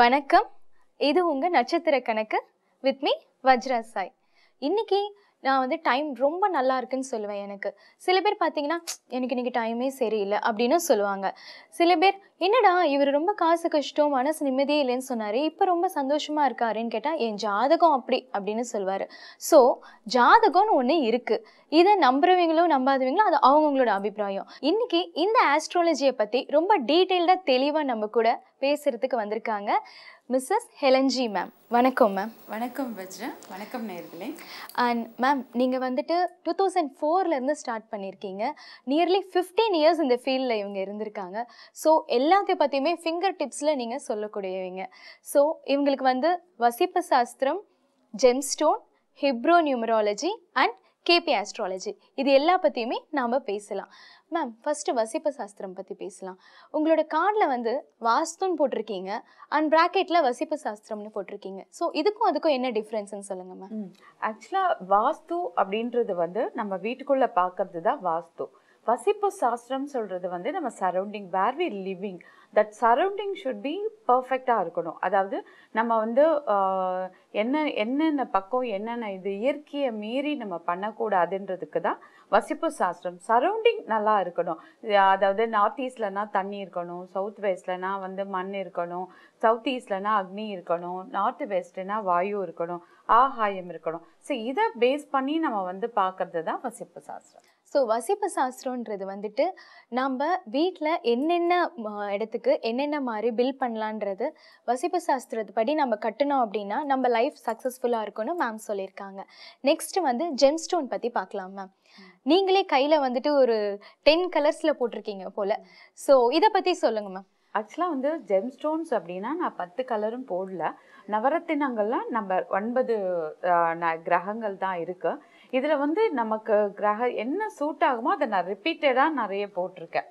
வணக்கம் இது உங்கள் நட்சத்திர கணக்கு வித் மீ வஜ்ரா சாய் இன்னைக்கு நான் வந்து டைம் ரொம்ப நல்லா இருக்குன்னு சொல்லுவேன் எனக்கு சில பேர் பார்த்தீங்கன்னா எனக்கு இன்றைக்கி டைமே சரியில்லை அப்படின்னு சொல்லுவாங்க சில பேர் என்னடா இவர் ரொம்ப காசு கஷ்டம் மனசு நிம்மதியே இல்லைன்னு சொன்னார் இப்போ ரொம்ப சந்தோஷமாக இருக்காருன்னு கேட்டால் என் ஜாதகம் அப்படி அப்படின்னு சொல்லுவார் ஸோ ஜாதகம்னு ஒன்று இருக்குது இதை நம்புறவங்களும் நம்பாதவங்களும் அது அவங்கவுங்களோட அபிப்பிராயம் இன்னைக்கு இந்த ஆஸ்ட்ராலஜியை பற்றி ரொம்ப டீட்டெயில்டாக தெளிவாக நம்ம கூட பேசுகிறதுக்கு வந்திருக்காங்க மிஸ்ஸஸ் ஹெலன்ஜி மேம் வணக்கம் மேம் வணக்கம் வஜ்ரா வணக்கம் நேர்களே அண்ட் மேம் நீங்கள் வந்துட்டு டூ தௌசண்ட் ஃபோர்லேருந்து ஸ்டார்ட் பண்ணியிருக்கீங்க நியர்லி ஃபிஃப்டீன் இயர்ஸ் இந்த ஃபீல்டில் இவங்க இருந்திருக்காங்க ஸோ எல்லாத்தையும் பற்றியுமே ஃபிங்கர் டிப்ஸில் நீங்கள் சொல்லக்கூடியவங்க ஸோ இவங்களுக்கு வந்து வசிப்பு சாஸ்திரம் ஜெம்ஸ்டோன் ஹிப்ரோ நியூமராலஜி அண்ட் கேபி ஆஸ்ட்ராலஜி இது எல்லா பற்றியுமே நாம் பேசலாம் மேம் ஃபஸ்ட்டு வசிப்பு சாஸ்திரம் பற்றி பேசலாம் உங்களோட கார்டில் வந்து வாஸ்துன்னு போட்டிருக்கீங்க அண்ட் ப்ராக்கெட்டில் வசிப்பு சாஸ்திரம்னு போட்டிருக்கீங்க ஸோ இதுக்கும் அதுக்கும் என்ன டிஃப்ரென்ஸ்னு சொல்லுங்கள் மேம் ஆக்சுவலாக வாஸ்து அப்படின்றது வந்து நம்ம வீட்டுக்குள்ளே பார்க்கறது தான் வாஸ்து வசிப்பு சாஸ்திரம் சொல்கிறது வந்து நம்ம surrounding where we living that surrounding should be பர்ஃபெக்டாக இருக்கணும் அதாவது நம்ம வந்து என்ன என்னென்ன பக்கம் என்னென்ன இது இயற்கையை மீறி நம்ம பண்ணக்கூடாதுன்றதுக்கு தான் வசிப்பு சாஸ்திரம் சரௌண்டிங் நல்லா இருக்கணும் அதாவது நார்த் ஈஸ்ட்லனா தண்ணி இருக்கணும் சவுத் வெஸ்ட்லனா வந்து மண் இருக்கணும் சவுத் ஈஸ்ட்லனா அக்னி இருக்கணும் நார்த் வெஸ்ட்னா வாயு இருக்கணும் ஆகாயம் இருக்கணும் ஸோ இதை பேஸ் பண்ணி நம்ம வந்து பார்க்கறது தான் வசிப்பு சாஸ்திரம் ஸோ வசிப்பு சாஸ்திரன்றது வந்துட்டு நம்ம வீட்டில் என்னென்ன இடத்துக்கு என்னென்ன மாதிரி பில் பண்ணலான்றது வசிப்பு சாஸ்திரத்து படி நம்ம கட்டணும் அப்படின்னா நம்ம லைஃப் சக்ஸஸ்ஃபுல்லாக இருக்கும்னு மேம் சொல்லியிருக்காங்க நெக்ஸ்ட் வந்து ஜெம்ஸ்டோன் பற்றி பார்க்கலாம் மேம் நீங்களே கையில் வந்துட்டு ஒரு டென் கலர்ஸில் போட்டிருக்கீங்க போல் ஸோ இதை பற்றி சொல்லுங்க மேம் ஆக்சுவலாக வந்து ஜெம் ஸ்டோன்ஸ் அப்படின்னா நான் பத்து கலரும் போடல நவரத்தினங்கள்லாம் நம்ம ஒன்பது கிரகங்கள் தான் இருக்குது இதில் வந்து நமக்கு கிரக என்ன சூட் ஆகுமோ அதை நான் ரிப்பீட்டடாக நிறைய போட்டிருக்கேன்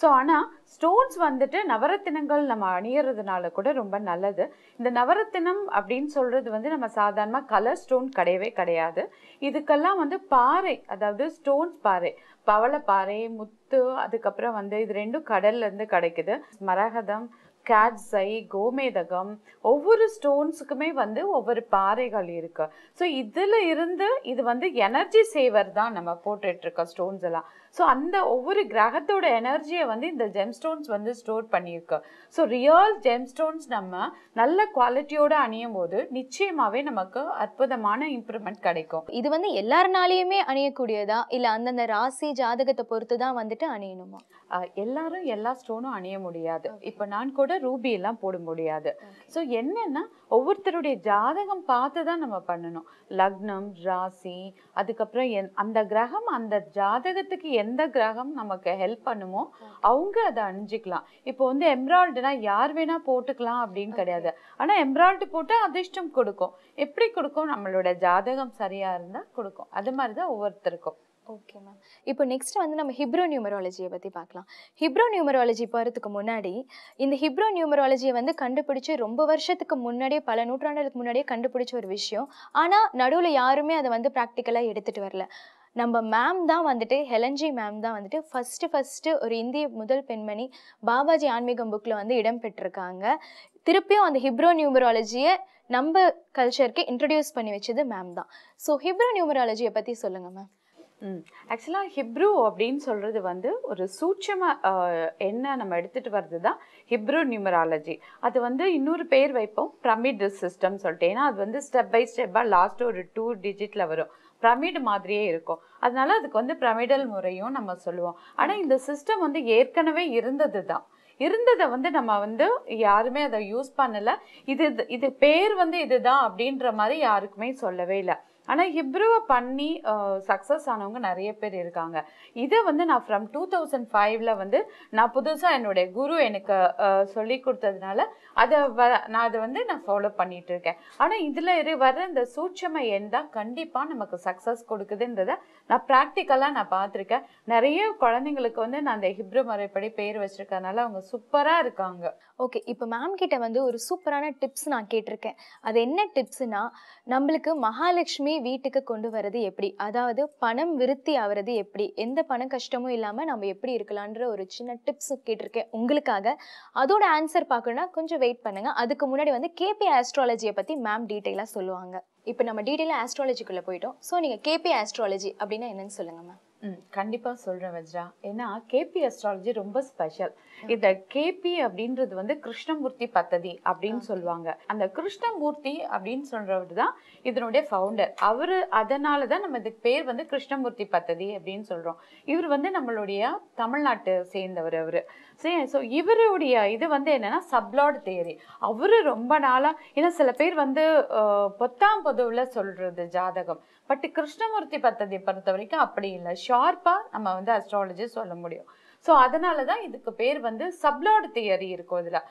ஸோ ஆனால் ஸ்டோன்ஸ் வந்துட்டு நவரத்தினங்கள் நம்ம அணியறதுனால கூட ரொம்ப நல்லது இந்த நவரத்தினம் அப்படின்னு சொல்கிறது வந்து நம்ம சாதாரணமாக கலர் ஸ்டோன் கிடையவே கிடையாது இதுக்கெல்லாம் வந்து பாறை அதாவது ஸ்டோன்ஸ் பாறை பாறை முத்து அதுக்கப்புறம் வந்து இது ரெண்டும் கடல்லேருந்து கிடைக்குது மரகதம் கேட்ஸை கோமேதகம் ஒவ்வொரு ஸ்டோன்ஸுக்குமே வந்து ஒவ்வொரு பாறைகள் இருக்குது ஸோ இதில் இருந்து இது வந்து எனர்ஜி சேவர் தான் நம்ம போட்டுட்ருக்கோம் ஸ்டோன்ஸ் எல்லாம் ஸோ அந்த ஒவ்வொரு கிரகத்தோட எனர்ஜியை வந்து இந்த ஜெம் ஸ்டோன்ஸ் வந்து ஸ்டோர் பண்ணியிருக்கு ஸோ ரியல் ஜெம் ஸ்டோன்ஸ் நம்ம நல்ல குவாலிட்டியோடு அணியும் போது நிச்சயமாகவே நமக்கு அற்புதமான இம்ப்ரூவ்மெண்ட் கிடைக்கும் இது வந்து எல்லாருனாலையுமே அணியக்கூடியதா இல்லை அந்தந்த ராசி ஜாதகத்தை பொறுத்து தான் வந்துட்டு அணியணுமா எல்லாரும் எல்லா ஸ்டோனும் அணிய முடியாது இப்போ நான் கூட ரூபி எல்லாம் போட முடியாது ஸோ என்னன்னா ஒவ்வொருத்தருடைய ஜாதகம் பார்த்து தான் நம்ம பண்ணணும் லக்னம் ராசி அதுக்கப்புறம் என் அந்த கிரகம் அந்த ஜாதகத்துக்கு எந்த கிரகம் நமக்கு ஹெல்ப் பண்ணுமோ அவங்க அதை அணிஞ்சிக்கலாம் இப்போ வந்து எம்ராய்டுனா யார் வேணா போட்டுக்கலாம் அப்படின்னு கிடையாது ஆனால் எம்ராய்டு போட்டால் அதிர்ஷ்டம் கொடுக்கும் எப்படி கொடுக்கும் நம்மளோட ஜாதகம் சரியா இருந்தால் கொடுக்கும் அது மாதிரி தான் ஒவ்வொருத்தருக்கும் ஓகே மேம் இப்போ நெக்ஸ்ட் வந்து நம்ம ஹிப்ரோ நியூமராலஜியை பற்றி பார்க்கலாம் ஹிப்ரோ நியூமராலஜி போகிறதுக்கு முன்னாடி இந்த ஹிப்ரோ நியூமராலஜியை வந்து கண்டுபிடிச்சி ரொம்ப வருஷத்துக்கு முன்னாடியே பல நூற்றாண்டுகளுக்கு முன்னாடியே கண்டுபிடிச்ச ஒரு விஷயம் ஆனால் நடுவில் யாருமே அதை வந்து ப்ராக்டிக்கலாக எடுத்துகிட்டு வரல நம்ம மேம் தான் வந்துட்டு ஹெலன்ஜி மேம் தான் வந்துட்டு ஃபஸ்ட்டு ஃபஸ்ட்டு ஒரு இந்திய முதல் பெண்மணி பாபாஜி ஆன்மீகம் புக்கில் வந்து இடம்பெற்றிருக்காங்க திருப்பியும் அந்த ஹிப்ரோ நியூமராலஜியை நம்ம கல்ச்சருக்கு இன்ட்ரடியூஸ் பண்ணி வச்சது மேம் தான் ஸோ ஹிப்ரோ நியூமராலஜியை பற்றி சொல்லுங்கள் மேம் ஆக்சுவலாக ஹிப்ரூ அப்படின்னு சொல்கிறது வந்து ஒரு சூட்சமாக என்ன நம்ம எடுத்துகிட்டு வர்றது தான் ஹிப்ரூ நியூமராலஜி அது வந்து இன்னொரு பேர் வைப்போம் பிரமிட் சிஸ்டம் சொல்லிட்டு ஏன்னா அது வந்து ஸ்டெப் பை ஸ்டெப்பாக லாஸ்ட் ஒரு டூ டிஜிட்டில் வரும் பிரமிடு மாதிரியே இருக்கும் அதனால அதுக்கு வந்து பிரமிடல் முறையும் நம்ம சொல்லுவோம் ஆனால் இந்த சிஸ்டம் வந்து ஏற்கனவே இருந்தது தான் இருந்ததை வந்து நம்ம வந்து யாருமே அதை யூஸ் பண்ணலை இது இது பேர் வந்து இதுதான் அப்படின்ற மாதிரி யாருக்குமே சொல்லவே இல்லை ஆனால் ஹிப்ரூவை பண்ணி சக்ஸஸ் ஆனவங்க நிறைய பேர் இருக்காங்க இதை வந்து நான் ஃப்ரம் டூ தௌசண்ட் ஃபைவ்ல வந்து நான் புதுசாக என்னுடைய குரு எனக்கு சொல்லி கொடுத்ததுனால அதை வ நான் அதை வந்து நான் ஃபாலோ பண்ணிட்டு இருக்கேன் ஆனால் இதில் இரு வர இந்த சூட்சமை எண் தான் கண்டிப்பாக நமக்கு சக்ஸஸ் கொடுக்குதுன்றத நான் ப்ராக்டிக்கலாக நான் பார்த்துருக்கேன் நிறைய குழந்தைங்களுக்கு வந்து நான் அந்த ஹிப்ரு முறைப்படி பேர் வச்சிருக்கனால அவங்க சூப்பராக இருக்காங்க ஓகே இப்போ மேம் கிட்ட வந்து ஒரு சூப்பரான டிப்ஸ் நான் கேட்டிருக்கேன் அது என்ன டிப்ஸ்னா நம்மளுக்கு மகாலட்சுமி வீட்டுக்கு கொண்டு வரது எப்படி அதாவது பணம் விருத்தி ஆகிறது எப்படி எந்த பண கஷ்டமும் இல்லாமல் நம்ம எப்படி இருக்கலான்ற ஒரு சின்ன டிப்ஸ் கேட்டிருக்கேன் உங்களுக்காக அதோட ஆன்சர் பார்க்கணும்னா கொஞ்சம் வெயிட் பண்ணுங்கள் அதுக்கு முன்னாடி வந்து கேபி ஆஸ்ட்ராலஜியை பற்றி மேம் டீட்டெயிலாக சொல்லுவாங்க இப்போ நம்ம டீட்டெயிலாக ஆஸ்ட்ராலஜிக்குள்ளே போயிட்டோம் ஸோ நீங்கள் கேபி ஆஸ்ட்ராலஜி அப்படின்னா என்னன்னு சொல்லுங்கள் மேம் ம் கண்டிப்பாக சொல்கிறேன் வஜ்ரா ஏன்னா கேபி அஸ்ட்ராலஜி ரொம்ப ஸ்பெஷல் இந்த கேபி அப்படின்றது வந்து கிருஷ்ணமூர்த்தி பத்ததி அப்படின்னு சொல்லுவாங்க அந்த கிருஷ்ணமூர்த்தி அப்படின்னு சொல்கிறவர் தான் இதனுடைய ஃபவுண்டர் அவர் அதனால தான் நம்ம இதுக்கு பேர் வந்து கிருஷ்ணமூர்த்தி பத்ததி அப்படின்னு சொல்கிறோம் இவர் வந்து நம்மளுடைய தமிழ்நாட்டு சேர்ந்தவர் அவர் சரி ஸோ இவருடைய இது வந்து என்னென்னா சப்லாட் தேரி அவர் ரொம்ப நாளாக ஏன்னா சில பேர் வந்து பொத்தாம் பொதுவில் சொல்கிறது ஜாதகம் பட் கிருஷ்ணமூர்த்தி பத்ததியை பொறுத்த வரைக்கும் அப்படி இல்லை ஷார்ப்பாக நம்ம வந்து அஸ்ட்ராலஜி சொல்ல முடியும் ஸோ அதனால தான் இதுக்கு பேர் வந்து சப்லோட் தியரி இருக்கும் இதில்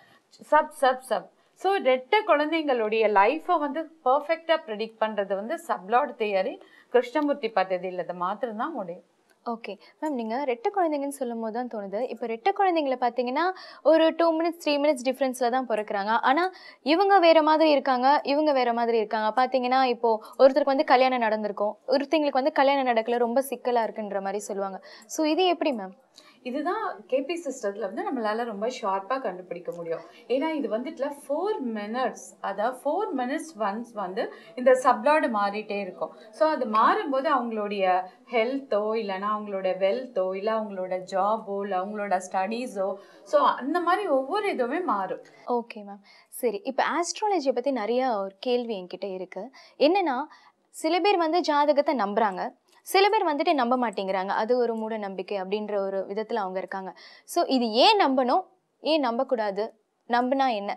சப் சப் சப் ஸோ ரெட்ட குழந்தைங்களுடைய லைஃப்பை வந்து பர்ஃபெக்டாக ப்ரிடிக்ட் பண்ணுறது வந்து சப்லாட் தியரி கிருஷ்ணமூர்த்தி பத்ததியில் அது மாத்திரம்தான் முடியும் ஓகே மேம் நீங்கள் ரெட்ட குழந்தைங்கன்னு சொல்லும் போது தான் தோணுது இப்போ ரெட்ட குழந்தைங்களை பார்த்தீங்கன்னா ஒரு டூ மினிட்ஸ் த்ரீ மினிட்ஸ் டிஃப்ரென்ஸில் தான் பிறக்கிறாங்க ஆனால் இவங்க வேறு மாதிரி இருக்காங்க இவங்க வேறு மாதிரி இருக்காங்க பார்த்தீங்கன்னா இப்போது ஒருத்தருக்கு வந்து கல்யாணம் நடந்திருக்கும் ஒருத்தங்களுக்கு வந்து கல்யாணம் நடக்கல ரொம்ப சிக்கலாக இருக்குன்ற மாதிரி சொல்லுவாங்க ஸோ இது எப்படி மேம் இதுதான் கேபி சிஸ்டத்தில் வந்து நம்மளால் ரொம்ப ஷார்ப்பாக கண்டுபிடிக்க முடியும் ஏன்னா இது வந்துட்டுல ஃபோர் மினிட்ஸ் அதாவது ஃபோர் மினிட்ஸ் ஒன்ஸ் வந்து இந்த சப்ளாடு மாறிட்டே இருக்கும் ஸோ அது மாறும்போது அவங்களுடைய ஹெல்த்தோ இல்லைனா அவங்களோட வெல்த்தோ இல்லை அவங்களோட ஜாபோ இல்லை அவங்களோட ஸ்டடீஸோ ஸோ அந்த மாதிரி ஒவ்வொரு இதுவுமே மாறும் ஓகே மேம் சரி இப்போ ஆஸ்ட்ராலஜியை பற்றி நிறையா ஒரு கேள்வி என்கிட்ட இருக்குது என்னென்னா சில பேர் வந்து ஜாதகத்தை நம்புகிறாங்க சில பேர் வந்துட்டு நம்ப மாட்டேங்கிறாங்க அது ஒரு மூட நம்பிக்கை அப்படின்ற ஒரு விதத்தில் அவங்க இருக்காங்க ஸோ இது ஏன் நம்பணும் ஏன் நம்பக்கூடாது நம்பினா என்ன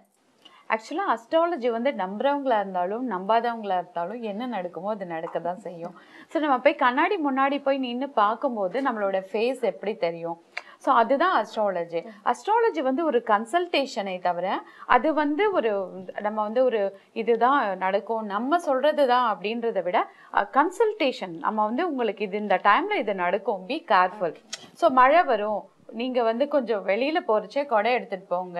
ஆக்சுவலாக அஸ்ட்ராலஜி வந்து நம்புறவங்களா இருந்தாலும் நம்பாதவங்களா இருந்தாலும் என்ன நடக்குமோ அது நடக்க தான் செய்யும் ஸோ நம்ம போய் கண்ணாடி முன்னாடி போய் நின்று பார்க்கும்போது நம்மளோட ஃபேஸ் எப்படி தெரியும் ஸோ அதுதான் அஸ்ட்ராலஜி அஸ்ட்ராலஜி வந்து ஒரு கன்சல்டேஷனை தவிர அது வந்து ஒரு நம்ம வந்து ஒரு இதுதான் நடக்கும் நம்ம சொல்கிறது தான் அப்படின்றத விட கன்சல்டேஷன் நம்ம வந்து உங்களுக்கு இது இந்த டைமில் இது நடக்கும் பி கேர்ஃபுல் ஸோ மழை வரும் நீங்கள் வந்து கொஞ்சம் வெளியில் போகிறச்சே கொடை எடுத்துகிட்டு போங்க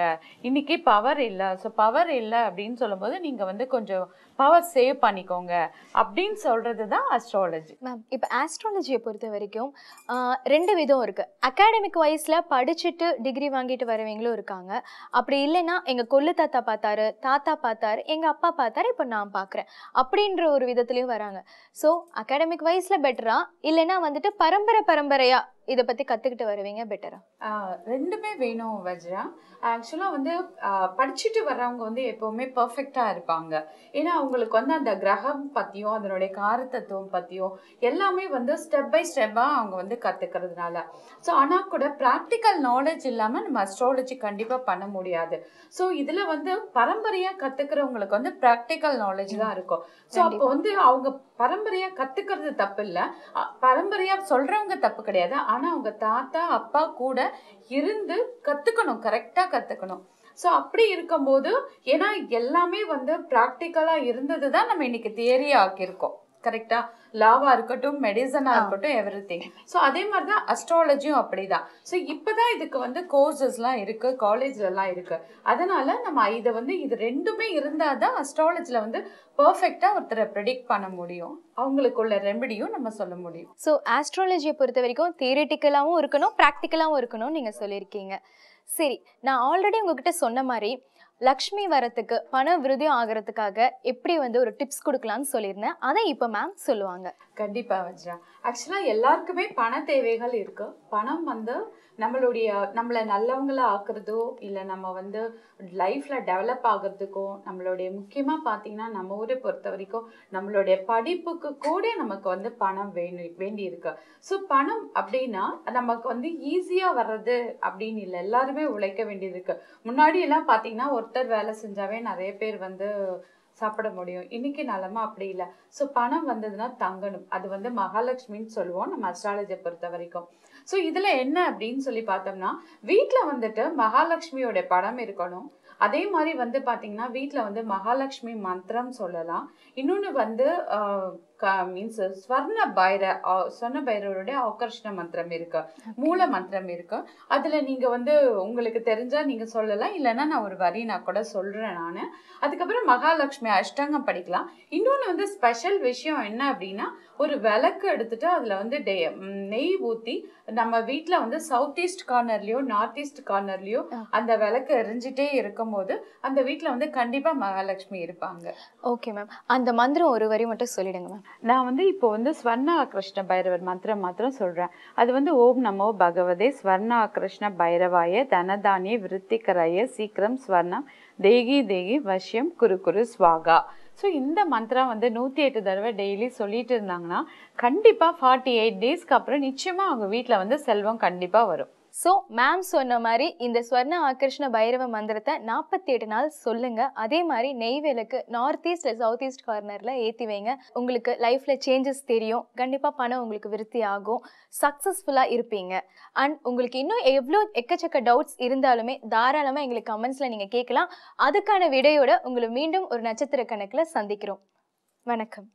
இன்றைக்கி பவர் இல்லை ஸோ பவர் இல்லை அப்படின்னு சொல்லும்போது நீங்கள் வந்து கொஞ்சம் பவர் சேவ் பண்ணிக்கோங்க அப்படின்னு சொல்கிறது தான் அஸ்ட்ராலஜி மேம் இப்போ ஆஸ்ட்ராலஜியை பொறுத்த வரைக்கும் ரெண்டு விதம் இருக்குது அகாடமிக் வைஸில் படிச்சுட்டு டிகிரி வாங்கிட்டு வரவங்களும் இருக்காங்க அப்படி இல்லைன்னா எங்கள் கொள்ளு தாத்தா பார்த்தாரு தாத்தா பார்த்தாரு எங்கள் அப்பா பார்த்தாரு இப்போ நான் பார்க்குறேன் அப்படின்ற ஒரு விதத்துலேயும் வராங்க ஸோ அகாடமிக் வைஸில் பெட்டரா இல்லைன்னா வந்துட்டு பரம்பரை பரம்பரையாக இதை பற்றி கற்றுக்கிட்டு வருவீங்க பெட்டரா ரெண்டுமே வேணும் வஜ்ரா ஆக்சுவலாக வந்து படிச்சுட்டு வர்றவங்க வந்து எப்போவுமே பர்ஃபெக்டாக இருப்பாங்க ஏன்னா அவங்களுக்கு வந்து அந்த கிரகம் பற்றியும் அதனுடைய காரத்தத்துவம் பற்றியும் எல்லாமே வந்து ஸ்டெப் பை ஸ்டெப்பாக அவங்க வந்து கத்துக்கிறதுனால ஸோ ஆனால் கூட ப்ராக்டிக்கல் நாலேஜ் இல்லாமல் நம்ம அஸ்ட்ராலஜி கண்டிப்பாக பண்ண முடியாது ஸோ இதில் வந்து பரம்பரையாக கற்றுக்கிறவங்களுக்கு வந்து ப்ராக்டிக்கல் நாலேஜ் தான் இருக்கும் ஸோ அப்போ வந்து அவங்க பரம்பரையாக கத்துக்கிறது தப்பு இல்லை பரம்பரையாக சொல்கிறவங்க தப்பு கிடையாது ஆனால் அவங்க தாத்தா அப்பா கூட இருந்து கற்றுக்கணும் கரெக்டாக கற்றுக்கணும் ஸோ அப்படி இருக்கும்போது ஏன்னா எல்லாமே வந்து ப்ராக்டிக்கலாக இருந்தது தான் நம்ம இன்னைக்கு தியரியாக ஆக்கியிருக்கோம் கரெக்டா லாவா இருக்கட்டும் மெடிசனா இருக்கட்டும் எவ்ரி திங் ஸோ அதே மாதிரி தான் அஸ்ட்ராலஜியும் அப்படிதான் ஸோ இப்போதான் இதுக்கு வந்து கோர்சஸ்லாம் இருக்கு காலேஜ்லலாம் இருக்கு அதனால நம்ம இதை வந்து இது ரெண்டுமே இருந்தால் தான் அஸ்ட்ராலஜியில் வந்து பர்ஃபெக்டாக ஒருத்தரை ப்ரெடிக்ட் பண்ண முடியும் அவங்களுக்குள்ள ரெமெடியும் நம்ம சொல்ல முடியும் ஸோ ஆஸ்ட்ராலஜியை பொறுத்த வரைக்கும் தியரிட்டிக்கலாகவும் இருக்கணும் ப்ராக்டிக்கலாகவும் இருக்கணும்னு நீங்கள் சொல்லியிருக்கீங்க சரி நான் ஆல்ரெடி உங்ககிட்ட சொன்ன மாதிரி லக்ஷ்மி வரத்துக்கு பண விருதியும் ஆகிறதுக்காக எப்படி வந்து ஒரு டிப்ஸ் கொடுக்கலாம்னு சொல்லியிருந்தேன் அதை இப்போ மேம் சொல்லுவாங்க கண்டிப்பா வஜ்ரா ஆக்சுவலா எல்லாருக்குமே பண தேவைகள் இருக்கு பணம் வந்து நம்மளுடைய நம்மளை நல்லவங்களா ஆக்குறதோ இல்லை நம்ம வந்து லைஃப்ல டெவலப் ஆகிறதுக்கோ நம்மளுடைய முக்கியமா பார்த்தீங்கன்னா நம்ம ஊரை பொறுத்த வரைக்கும் நம்மளுடைய படிப்புக்கு கூட நமக்கு வந்து பணம் வேணும் வேண்டி இருக்கு ஸோ பணம் அப்படின்னா நமக்கு வந்து ஈஸியா வர்றது அப்படின்னு இல்லை எல்லாருமே உழைக்க வேண்டியது இருக்கு முன்னாடி எல்லாம் பார்த்தீங்கன்னா ஒருத்தர் வேலை செஞ்சாவே நிறைய பேர் வந்து சாப்பிட முடியும் இன்னைக்கு நிலமா அப்படி இல்லை ஸோ பணம் வந்ததுன்னா தங்கணும் அது வந்து மகாலட்சுமின்னு சொல்லுவோம் நம்ம அஸ்ட்ராலஜியை பொறுத்த வரைக்கும் ஸோ இதில் என்ன அப்படின்னு சொல்லி பார்த்தோம்னா வீட்டில் வந்துட்டு மகாலட்சுமியோட படம் இருக்கணும் அதே மாதிரி வந்து பார்த்தீங்கன்னா வீட்டில் வந்து மகாலட்சுமி மந்திரம் சொல்லலாம் இன்னொன்று வந்து க மீன்ஸ் ஸ்வர்ண பைர சொன்ன பைரவருடைய ஆக்கர்ஷண மந்திரம் இருக்கு மூல மந்திரம் இருக்கு அதில் நீங்கள் வந்து உங்களுக்கு தெரிஞ்சால் நீங்கள் சொல்லலாம் இல்லைன்னா நான் ஒரு வரி நான் கூட சொல்கிறேன் நான் அதுக்கப்புறம் மகாலட்சுமி அஷ்டங்கம் படிக்கலாம் இன்னொன்று வந்து ஸ்பெஷல் விஷயம் என்ன அப்படின்னா ஒரு விளக்கு எடுத்துட்டு அதில் வந்து டே நெய் ஊற்றி நம்ம வீட்டில் வந்து சவுத் ஈஸ்ட் கார்னர்லயோ நார்த் ஈஸ்ட் கார்னர்லேயோ அந்த விளக்கு எரிஞ்சிட்டே இருக்கும் போது அந்த வீட்டில் வந்து கண்டிப்பாக மகாலட்சுமி இருப்பாங்க ஓகே மேம் அந்த மந்திரம் ஒரு வரி மட்டும் சொல்லிடுங்க மேம் நான் வந்து இப்போ வந்து ஸ்வர்ணா கிருஷ்ண பைரவர் மந்திரம் மாத்திரம் சொல்கிறேன் அது வந்து ஓம் நமோ பகவதே ஸ்வர்ணா கிருஷ்ண பைரவாய தனதானிய விருத்திகராய சீக்கிரம் ஸ்வர்ணம் தேகி தேகி வஷ்யம் குரு குரு ஸ்வாகா ஸோ இந்த மந்திரம் வந்து நூற்றி எட்டு தடவை டெய்லி சொல்லிட்டு இருந்தாங்கன்னா கண்டிப்பாக ஃபார்ட்டி எயிட் டேஸ்க்கு அப்புறம் நிச்சயமாக அவங்க வீட்டில் வந்து செல்வம் கண்டிப்பாக வரும் ஸோ மேம் சொன்ன மாதிரி இந்த ஸ்வர்ண ஆகர்ஷண பைரவ மந்திரத்தை நாற்பத்தி எட்டு நாள் சொல்லுங்க அதே மாதிரி நெய்வேலுக்கு நார்த் ஈஸ்ட் சவுத் ஈஸ்ட் கார்னரில் ஏற்றி வைங்க உங்களுக்கு லைஃப்பில் சேஞ்சஸ் தெரியும் கண்டிப்பாக பணம் உங்களுக்கு விருத்தி ஆகும் சக்ஸஸ்ஃபுல்லாக இருப்பீங்க அண்ட் உங்களுக்கு இன்னும் எவ்வளோ எக்கச்சக்க டவுட்ஸ் இருந்தாலுமே தாராளமாக எங்களுக்கு கமெண்ட்ஸில் நீங்கள் கேட்கலாம் அதுக்கான விடையோட உங்களை மீண்டும் ஒரு நட்சத்திர கணக்கில் சந்திக்கிறோம் வணக்கம்